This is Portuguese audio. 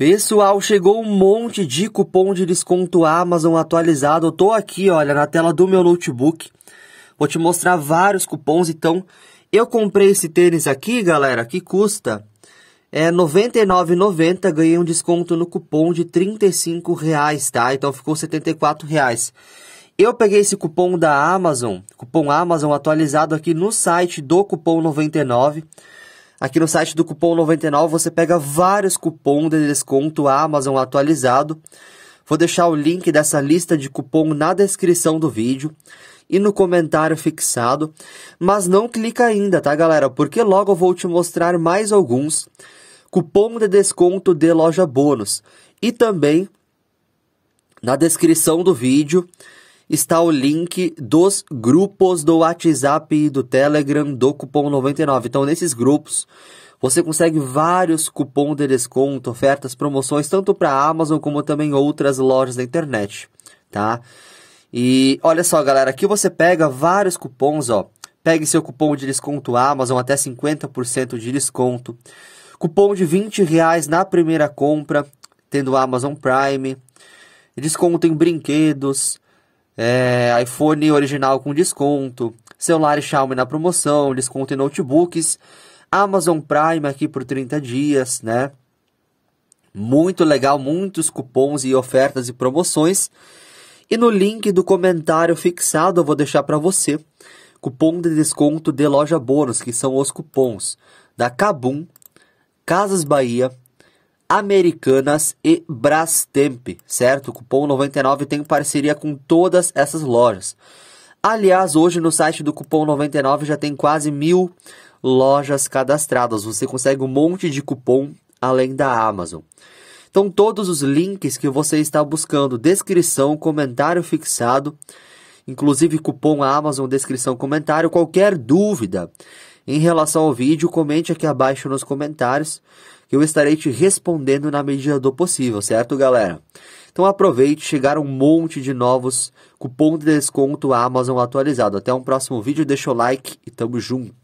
Pessoal, chegou um monte de cupom de desconto Amazon atualizado. Eu tô aqui, olha, na tela do meu notebook. Vou te mostrar vários cupons, então. Eu comprei esse tênis aqui, galera, que custa é R$ 99,90, ganhei um desconto no cupom de R$ reais, tá? Então ficou R$ reais. Eu peguei esse cupom da Amazon, cupom Amazon atualizado aqui no site do cupom 99. Aqui no site do Cupom 99 você pega vários cupons de desconto Amazon atualizado. Vou deixar o link dessa lista de cupom na descrição do vídeo e no comentário fixado. Mas não clica ainda, tá galera? Porque logo eu vou te mostrar mais alguns cupom de desconto de loja bônus. E também na descrição do vídeo está o link dos grupos do WhatsApp e do Telegram do cupom 99. Então, nesses grupos, você consegue vários cupons de desconto, ofertas, promoções, tanto para a Amazon como também outras lojas da internet, tá? E olha só, galera, aqui você pega vários cupons, ó. Pegue seu cupom de desconto Amazon até 50% de desconto. Cupom de 20 reais na primeira compra, tendo Amazon Prime. Desconto em brinquedos, é, iPhone original com desconto, celulares Xiaomi na promoção, desconto em notebooks, Amazon Prime aqui por 30 dias, né? Muito legal, muitos cupons e ofertas e promoções. E no link do comentário fixado eu vou deixar para você cupom de desconto de loja bônus, que são os cupons da Cabum, Casas Bahia, Americanas e Brastemp, certo? O cupom 99 tem parceria com todas essas lojas. Aliás, hoje no site do cupom 99 já tem quase mil lojas cadastradas. Você consegue um monte de cupom além da Amazon. Então, todos os links que você está buscando, descrição, comentário fixado, inclusive cupom Amazon, descrição, comentário, qualquer dúvida, em relação ao vídeo, comente aqui abaixo nos comentários que eu estarei te respondendo na medida do possível, certo, galera? Então aproveite, chegaram um monte de novos cupom de desconto Amazon atualizado. Até um próximo vídeo, deixa o like e tamo junto.